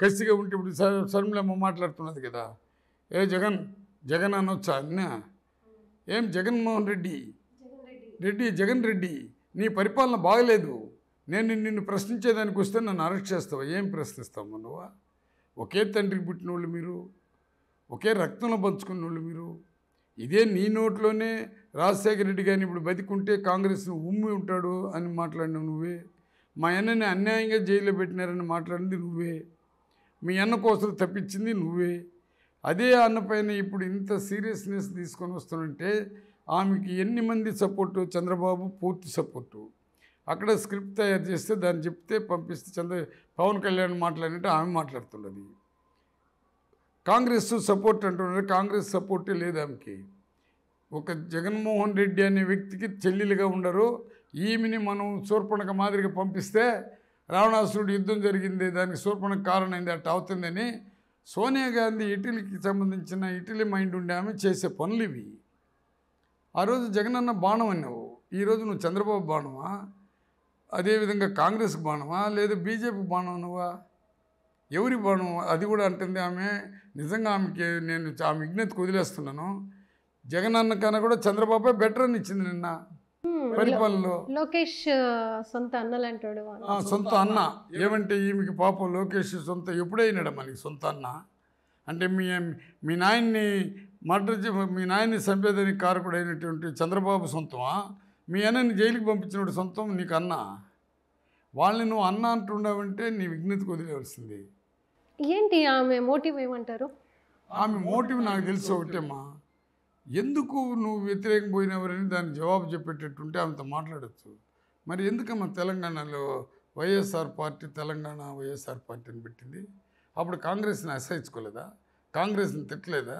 కసిగా ఉంటే ఇప్పుడు శర్మిలమ్మ మాట్లాడుతున్నది కదా ఏ జగన్ జగన్ అనొచ్చా అన్న ఏం జగన్మోహన్ రెడ్డి రెడ్డి జగన్ రెడ్డి నీ పరిపాలన బాగలేదు నేను నిన్ను ప్రశ్నించేదానికి వస్తే నన్ను అరెస్ట్ చేస్తావు ఏం ప్రశ్నిస్తావు నువ్వు ఒకే తండ్రికి పుట్టిన వాళ్ళు మీరు ఒకే రక్తంలో పంచుకున్న వాళ్ళు మీరు ఇదే నీ నోట్లోనే రాజశేఖర రెడ్డి కానీ ఇప్పుడు బతికుంటే కాంగ్రెస్ను ఉమ్మి ఉంటాడు అని మాట్లాడినావు నువ్వే మా అన్నని అన్యాయంగా జైల్లో పెట్టినారని మాట్లాడింది నువ్వే మీ అన్న కోసం తప్పించింది నువ్వే అదే అన్నపైన ఇప్పుడు ఇంత సీరియస్నెస్ తీసుకొని వస్తుంటే ఆమెకి ఎన్ని మంది సపోర్టు చంద్రబాబు పూర్తి సపోర్టు అక్కడ స్క్రిప్ట్ తయారు చేస్తే దాన్ని చెప్తే పంపిస్తే చంద్ర పవన్ కళ్యాణ్ మాట్లాడినట్టు ఆమె మాట్లాడుతున్నది కాంగ్రెస్ సపోర్ట్ అంటున్నారు కాంగ్రెస్ సపోర్టే లేదు ఆమెకి ఒక జగన్మోహన్ రెడ్డి అనే వ్యక్తికి చెల్లెలుగా ఉండరు ఈమెని మనం శూర్పణక మాదిరిగా పంపిస్తే రావణాసురుడు యుద్ధం జరిగింది దానికి కారణం కారణమైంది అట్ట అవుతుందని సోనియా గాంధీ ఇటలీకి సంబంధించిన ఇటలీ మైండ్ ఉండే ఆమె చేసే పనులు ఇవి ఆ రోజు జగనన్న బాణం అన్నావు ఈరోజు నువ్వు చంద్రబాబు బాణమా అదేవిధంగా కాంగ్రెస్ బాణమా లేదా బీజేపీ బాణం నువ్వా ఎవరి బాణం అది కూడా అంటుంది ఆమె నిజంగా ఆమెకి నేను ఆమె విజ్ఞతకు వదిలేస్తున్నాను జగన్ అన్న కన్నా కూడా చంద్రబాబే బెటర్ అని ఇచ్చింది నిన్న పరిపాలనలో లోకేష్ సొంత అన్నలంటాడు సొంత అన్న ఏమంటే ఈమెకి పాపం లోకేష్ సొంత ఎప్పుడైనాడు మనకి సొంత అన్న అంటే మీ మీ నాయన్ని మర్డర్ మీ నాయన్ని కారకుడు కారకుడైనటువంటి చంద్రబాబు సొంతమా మీ అన్నని జైలుకి పంపించినప్పుడు సొంతం నీకు అన్న వాళ్ళని నువ్వు అన్న అంటున్నావంటే నీ విఘ్నతకు వదిలేవలసింది ఏంటి ఆమె మోటివ్ ఏమంటారు ఆమె మోటివ్ నాకు తెలుసు ఒకటేమ్మా ఎందుకు నువ్వు వ్యతిరేకం పోయినవరని దానికి జవాబు చెప్పేటట్టుంటే అంత మాట్లాడచ్చు మరి ఎందుకమ్మా తెలంగాణలో వైఎస్ఆర్ పార్టీ తెలంగాణ వైఎస్ఆర్ పార్టీని పెట్టింది అప్పుడు కాంగ్రెస్ని అసహించుకోలేదా కాంగ్రెస్ని తిట్టలేదా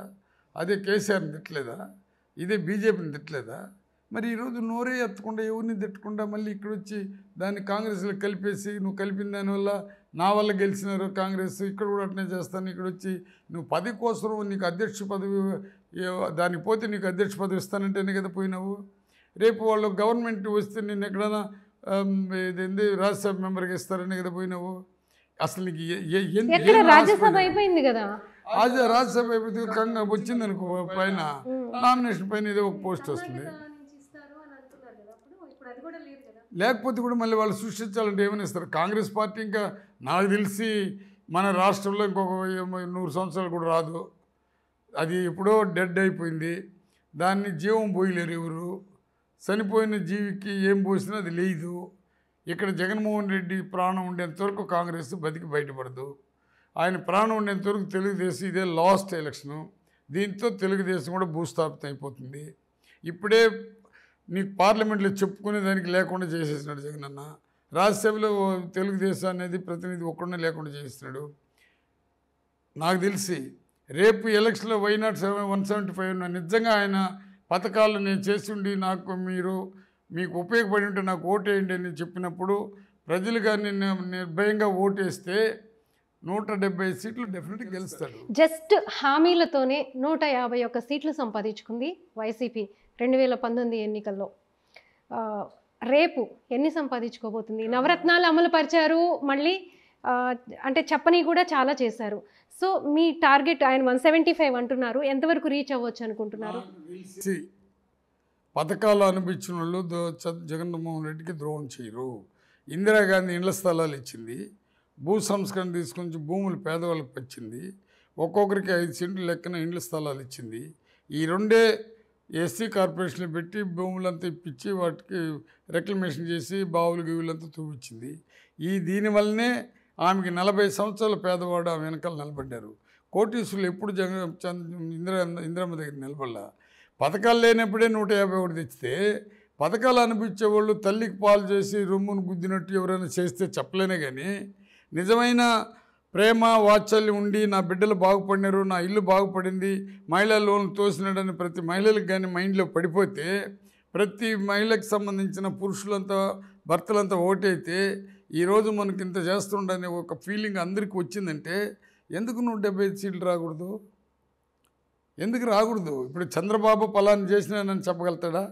అదే కేసీఆర్ని తిట్టలేదా ఇదే బీజేపీని తిట్టలేదా మరి ఈరోజు నోరే ఎత్తకుండా ఎవరిని తిట్టకుండా మళ్ళీ ఇక్కడ వచ్చి దాన్ని కాంగ్రెస్లో కలిపేసి నువ్వు కలిపిన దానివల్ల నా వల్ల గెలిచినారు కాంగ్రెస్ ఇక్కడ కూడా అట్నే చేస్తాను ఇక్కడ వచ్చి నువ్వు పది కోసం నీకు అధ్యక్ష పదవి దానికి పోతే నీకు అధ్యక్ష పదవి ఇస్తానంటేనే కదా పోయినావు రేపు వాళ్ళు గవర్నమెంట్ వస్తే నేను ఎక్కడైనా ఇదేంది రాజ్యసభ మెంబర్కి ఇస్తారని కదా పోయినావు అసలు నీకు రాజ్యసభ అయిపోయింది కదా రాజ్యసభ అయిపోతే కంగా వచ్చింది అనుకో పైన నామినేషన్ పైన ఏదో ఒక పోస్ట్ వస్తుంది లేకపోతే కూడా మళ్ళీ వాళ్ళు సృష్టించాలంటే ఏమైనా ఇస్తారు కాంగ్రెస్ పార్టీ ఇంకా నాకు తెలిసి మన రాష్ట్రంలో ఇంకొక నూరు సంవత్సరాలు కూడా రాదు అది ఎప్పుడో డెడ్ అయిపోయింది దాన్ని జీవం పోయలేరు ఎవరు చనిపోయిన జీవికి ఏం పోసినా అది లేదు ఇక్కడ జగన్మోహన్ రెడ్డి ప్రాణం ఉండేంతవరకు కాంగ్రెస్ బతికి బయటపడదు ఆయన ప్రాణం ఉండేంతవరకు తెలుగుదేశం ఇదే లాస్ట్ ఎలక్షను దీంతో తెలుగుదేశం కూడా భూస్థాపితం అయిపోతుంది ఇప్పుడే నీకు పార్లమెంట్లో చెప్పుకునే దానికి లేకుండా చేసేసినాడు జగన్ అన్న రాజ్యసభలో తెలుగుదేశం అనేది ప్రతినిధి ఒక్కడనే లేకుండా చేసేసినాడు నాకు తెలిసి రేపు ఎలక్షన్లో why not seven one seventy five ఉన్న నిజంగా ఆయన పథకాలు నేను చేసిండి నాకు మీరు మీకు ఉపయోగపడి ఉంటే నాకు ఓటేయండి అని చెప్పినప్పుడు ప్రజలుగా నిన్ను నిర్భయంగా ఓటేస్తే నూట డెబ్బై సీట్లు డెఫినెట్గా గెలుస్తారు జస్ట్ హామీలతోనే నూట యాభై ఒక్క సీట్లు సంపాదించుకుంది వైసీపీ రెండు వేల పంతొమ్మిది ఎన్నికల్లో రేపు ఎన్ని సంపాదించుకోబోతుంది నవరత్నాలు అమలు పరిచారు మళ్ళీ అంటే చెప్పని కూడా చాలా చేశారు సో మీ టార్గెట్ ఆయన వన్ సెవెంటీ ఫైవ్ అంటున్నారు ఎంతవరకు రీచ్ అవ్వచ్చు అనుకుంటున్నారు పథకాలు అనిపించిన వాళ్ళు జగన్మోహన్ రెడ్డికి ద్రోహం చేయరు ఇందిరాగాంధీ ఇండ్ల స్థలాలు ఇచ్చింది భూ సంస్కరణ తీసుకొని భూములు పేదవాళ్ళకి వచ్చింది ఒక్కొక్కరికి ఐదు సెంట్లు లెక్కన ఇండ్ల స్థలాలు ఇచ్చింది ఈ రెండే ఎస్సీ కార్పొరేషన్లు పెట్టి భూములంతా ఇప్పించి వాటికి రెక్లమేషన్ చేసి బావులు గీవులంతా తూపించింది ఈ దీనివల్లనే ఆమెకి నలభై సంవత్సరాల పేదవాడు ఆమె వెనకాల నిలబడ్డారు కోటీసులు ఎప్పుడు జగ ఇంద్ర ఇంద్రమ్మ దగ్గర నిలబడలా పథకాలు లేనప్పుడే నూట యాభై ఒకటి తెచ్చితే పథకాలు అనిపించేవాళ్ళు తల్లికి పాలు చేసి రొమ్మును గుద్దినట్టు ఎవరైనా చేస్తే చెప్పలేనే కానీ నిజమైన ప్రేమ వాత్సల్యం ఉండి నా బిడ్డలు బాగుపడినారు నా ఇల్లు బాగుపడింది మహిళా లోన్లు తోసినాడని ప్రతి మహిళలకు కానీ మైండ్లో పడిపోతే ప్రతి మహిళకు సంబంధించిన పురుషులంతా భర్తలంతా ఓటైతే ఈరోజు మనకి ఇంత చేస్తుండనే ఒక ఫీలింగ్ అందరికీ వచ్చిందంటే ఎందుకు నువ్వు డెబ్బై సీట్లు రాకూడదు ఎందుకు రాకూడదు ఇప్పుడు చంద్రబాబు పలాన్ని చేసినానని చెప్పగలుగుతాడా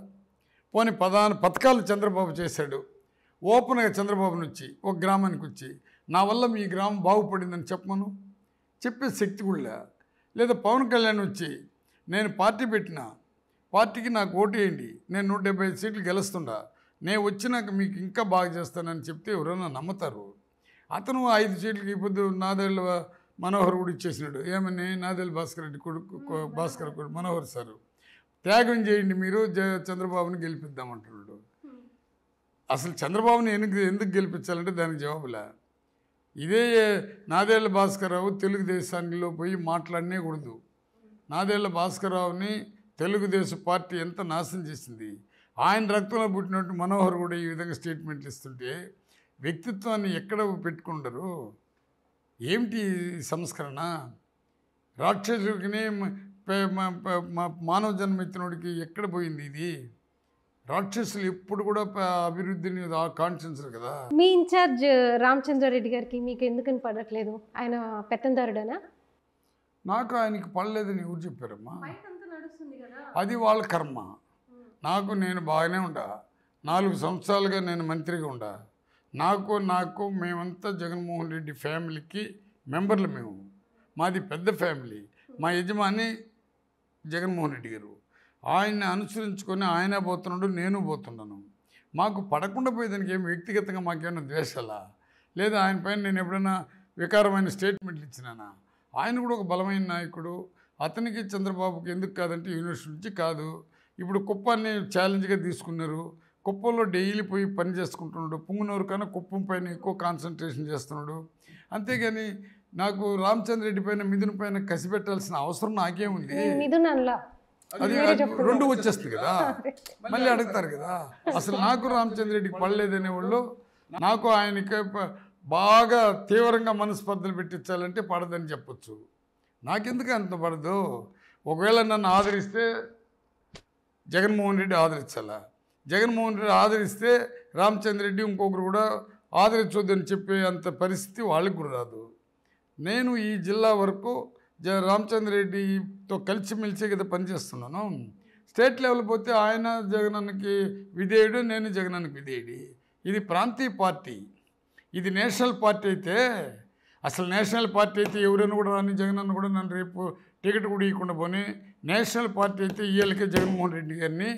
పోని పదాన పథకాలు చంద్రబాబు చేశాడు ఓపెన్గా చంద్రబాబు నుంచి ఒక గ్రామానికి వచ్చి నా వల్ల మీ గ్రామం బాగుపడిందని చెప్పమను చెప్పే శక్తి కూడా లేదా పవన్ కళ్యాణ్ వచ్చి నేను పార్టీ పెట్టిన పార్టీకి నాకు ఓటు వేయండి నేను నూట డెబ్బై సీట్లు గెలుస్తుండా నేను వచ్చినాక మీకు ఇంకా బాగా చేస్తానని చెప్తే ఎవరైనా నమ్ముతారు అతను ఐదు చీట్లకి ఇప్పుడు నాదేళ్ళ మనోహర్ కూడా ఇచ్చేసినాడు ఏమని నాదేళ్ళు భాస్కర్ రెడ్డి కొడుకు భాస్కర్ కొడుకు మనోహర్ సారు త్యాగం చేయండి మీరు చంద్రబాబుని గెలిపిద్దామంటున్నాడు అసలు చంద్రబాబుని ఎందుకు ఎందుకు గెలిపించాలంటే దానికి జవాబులా ఇదే నాదేళ్ళ భాస్కర్రావు తెలుగుదేశానికిలో పోయి మాట్లాడనే కూడదు నాదేళ్ల భాస్కర్రావుని తెలుగుదేశం పార్టీ ఎంత నాశనం చేసింది ఆయన రక్తంలో పుట్టినట్టు మనోహర్ కూడా ఈ విధంగా స్టేట్మెంట్లు ఇస్తుంటే వ్యక్తిత్వాన్ని ఎక్కడ పెట్టుకుంటారు ఏమిటి సంస్కరణ రాక్షసుడికినే మానవ జన్మెత్తినోడికి ఎక్కడ పోయింది ఇది రాక్షసులు ఎప్పుడు కూడా అభివృద్ధిని కాన్షియన్సర్ కదా మీ ఇన్ఛార్జ్ రామచంద్రారెడ్డి గారికి మీకు ఎందుకని పడట్లేదు ఆయన పెత్తందారుడనా నాకు ఆయనకి పడలేదని ఎవరు చెప్పారమ్మా అది వాళ్ళ కర్మ నాకు నేను బాగానే ఉండా నాలుగు సంవత్సరాలుగా నేను మంత్రిగా ఉండా నాకు నాకు మేమంతా జగన్మోహన్ రెడ్డి ఫ్యామిలీకి మెంబర్లు మేము మాది పెద్ద ఫ్యామిలీ మా యజమాని జగన్మోహన్ రెడ్డి గారు ఆయన్ని అనుసరించుకొని ఆయన పోతున్నాడు నేను పోతున్నాను మాకు పడకుండా పోయేదానికి ఏం వ్యక్తిగతంగా మాకేమైనా ద్వేషాలా లేదా ఆయన పైన నేను ఎప్పుడైనా వికారమైన స్టేట్మెంట్లు ఇచ్చినానా ఆయన కూడా ఒక బలమైన నాయకుడు అతనికి చంద్రబాబుకి ఎందుకు కాదంటే యూనివర్సిటీ నుంచి కాదు ఇప్పుడు కుప్పాన్ని ఛాలెంజ్గా తీసుకున్నారు కుప్పంలో డైలీ పోయి పని చేసుకుంటున్నాడు పుంగునూరు కన్నా కుప్పం పైన ఎక్కువ కాన్సన్ట్రేషన్ చేస్తున్నాడు అంతేగాని నాకు రామచంద్ర రెడ్డి పైన మిథున పైన కసి పెట్టాల్సిన అవసరం నాకేముంది అది రెండు వచ్చేస్తుంది కదా మళ్ళీ అడుగుతారు కదా అసలు నాకు రామచంద్ర రెడ్డికి పడలేదనే వాళ్ళు నాకు ఆయనకి బాగా తీవ్రంగా మనస్పర్ధలు పెట్టించాలంటే పడదని చెప్పచ్చు నాకెందుకు అంత పడదు ఒకవేళ నన్ను ఆదరిస్తే జగన్మోహన్ రెడ్డి ఆదరించాలా జగన్మోహన్ రెడ్డి ఆదరిస్తే రెడ్డి ఇంకొకరు కూడా ఆదరించొద్దని చెప్పే అంత పరిస్థితి వాళ్ళకి కూడా రాదు నేను ఈ జిల్లా వరకు జ రామచంద్రరెడ్డితో కలిసిమెలిసి కదా పనిచేస్తున్నాను స్టేట్ లెవెల్ పోతే ఆయన జగనన్నకి విధేయుడు నేను జగనన్నకి విధేయుడి ఇది ప్రాంతీయ పార్టీ ఇది నేషనల్ పార్టీ అయితే అసలు నేషనల్ పార్టీ అయితే ఎవరైనా కూడా రాని జగన్ అన్న కూడా నన్ను రేపు టికెట్ కూడా ఇవ్వకుండా పోని నేషనల్ పార్టీ అయితే ఈఎల్కే జగన్మోహన్ రెడ్డి గారిని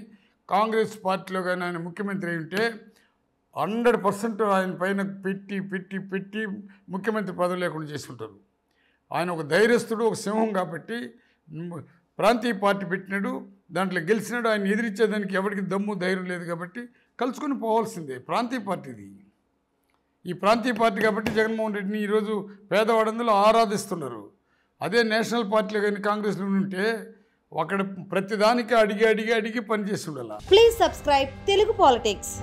కాంగ్రెస్ పార్టీలో కానీ ఆయన ముఖ్యమంత్రి అయి ఉంటే హండ్రెడ్ పర్సెంట్ ఆయన పైన పెట్టి పెట్టి పెట్టి ముఖ్యమంత్రి పదవి లేకుండా చేసుకుంటారు ఆయన ఒక ధైర్యస్తుడు ఒక సింహం కాబట్టి ప్రాంతీయ పార్టీ పెట్టినాడు దాంట్లో గెలిచినాడు ఆయన ఎదిరించేదానికి ఎవరికి దమ్ము ధైర్యం లేదు కాబట్టి కలుసుకొని పోవాల్సిందే ప్రాంతీయ పార్టీది ఈ ప్రాంతీయ పార్టీ కాబట్టి జగన్మోహన్ రెడ్డిని ఈరోజు పేదవాడందులో ఆరాధిస్తున్నారు అదే నేషనల్ పార్టీలో కానీ కాంగ్రెస్లో ఉంటే అక్కడ ప్రతిదానికి అడిగి అడిగి అడిగి పనిచేస్తుండాల ప్లీజ్ సబ్స్క్రైబ్ తెలుగు పాలిటిక్స్